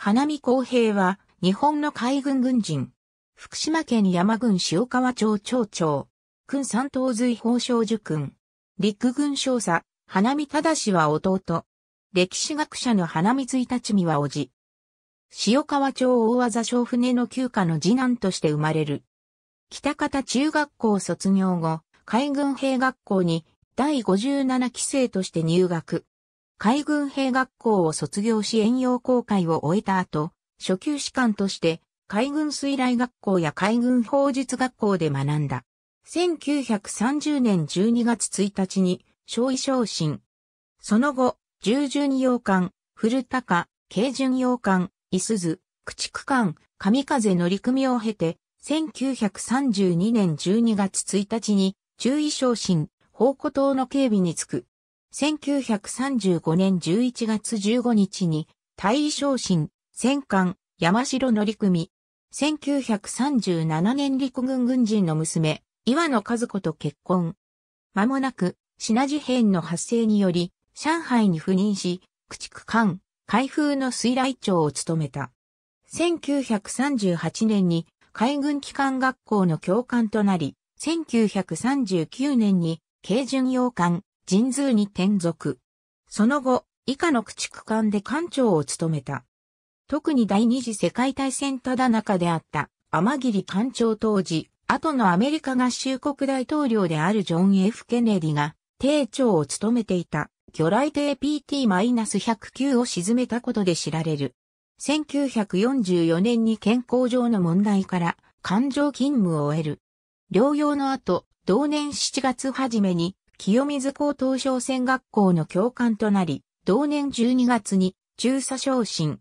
花見公平は、日本の海軍軍人。福島県山郡塩川町町長。軍三等随法少女君。陸軍少佐、花見正は弟。歴史学者の花見一ちみは叔父。塩川町大技小船の休暇の次男として生まれる。北方中学校卒業後、海軍兵学校に第57期生として入学。海軍兵学校を卒業し遠洋航海を終えた後、初級士官として海軍水雷学校や海軍法術学校で学んだ。1930年12月1日に少尉昇進。その後、従順洋館、古高、軽順洋館、伊鈴、駆逐艦、神風乗組を経て、1932年12月1日に中尉昇進、宝庫島の警備につく。1935年11月15日に、大尉昇進、戦艦、山城乗組。1937年陸軍軍人の娘、岩野和子と結婚。間もなく、品事変の発生により、上海に赴任し、駆逐艦、海風の水雷長を務めた。1938年に海軍機関学校の教官となり、1939年に軽巡洋艦、神通に転属。その後、以下の駆逐艦で艦長を務めた。特に第二次世界大戦ただ中であった天霧艦長当時、後のアメリカ合衆国大統領であるジョン・ F・ ケネディが、艇長を務めていた、魚雷艇 PT-109 を沈めたことで知られる。1944年に健康上の問題から、艦上勤務を終える。療養の後、同年7月初めに、清水高等商船学校の教官となり、同年12月に中佐昇進。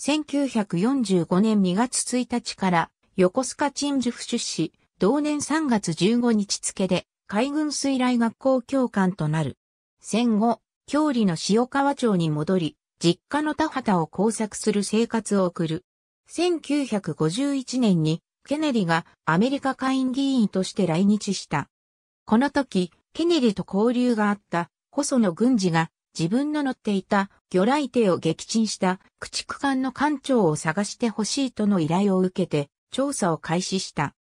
1945年2月1日から横須賀鎮守府出資、同年3月15日付で海軍水雷学校教官となる。戦後、郷里の塩川町に戻り、実家の田畑を工作する生活を送る。1951年にケネディがアメリカ下院議員として来日した。この時、ケネディと交流があった細野軍事が自分の乗っていた魚雷艇を撃沈した駆逐艦の艦長を探してほしいとの依頼を受けて調査を開始した。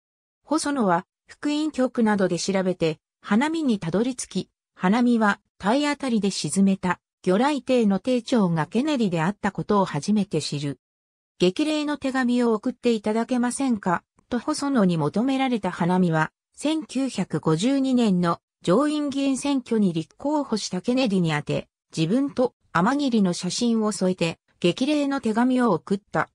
細野は福音局などで調べて花見にたどり着き、花見は体当たりで沈めた魚雷艇の艇長がケネディであったことを初めて知る。激励の手紙を送っていただけませんかと細野に求められた花見は1952年の上院議員選挙に立候補したケネディに宛て、自分と天霧の写真を添えて、激励の手紙を送った。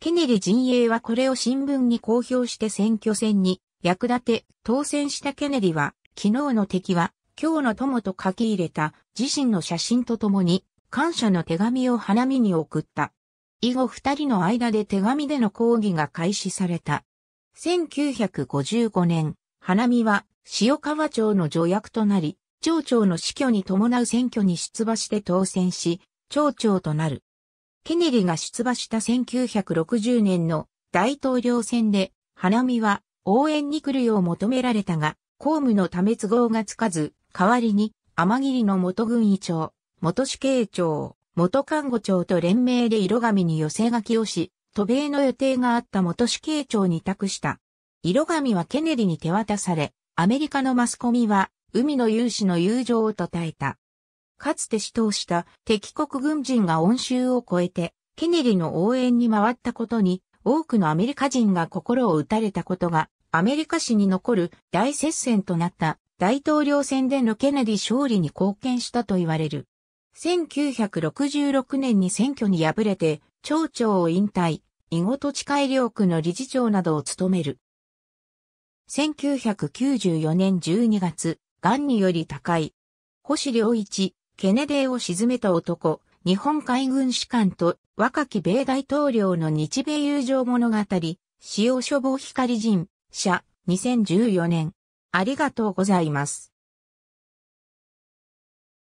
ケネディ陣営はこれを新聞に公表して選挙戦に役立て、当選したケネディは、昨日の敵は、今日の友と書き入れた自身の写真とともに、感謝の手紙を花見に送った。以後二人の間で手紙での講義が開始された。1955年、花見は、塩川町の助役となり、町長の死去に伴う選挙に出馬して当選し、町長となる。ケネリが出馬した1960年の大統領選で、花見は応援に来るよう求められたが、公務のため都合がつかず、代わりに、天霧の元軍医長、元死刑長、元看護長と連名で色紙に寄せ書きをし、渡米の予定があった元死刑長に託した。色紙はケネディに手渡され、アメリカのマスコミは、海の勇士の友情を称えた。かつて死闘した敵国軍人が恩州を超えて、ケネディの応援に回ったことに、多くのアメリカ人が心を打たれたことが、アメリカ史に残る大接戦となった大統領選でのケネディ勝利に貢献したと言われる。1966年に選挙に敗れて、町長を引退、囲碁と近い領区の理事長などを務める。1994年12月、癌により他界。星良一、ケネデーを沈めた男、日本海軍士官と若き米大統領の日米友情物語、使用処方光人、社、2014年。ありがとうございます。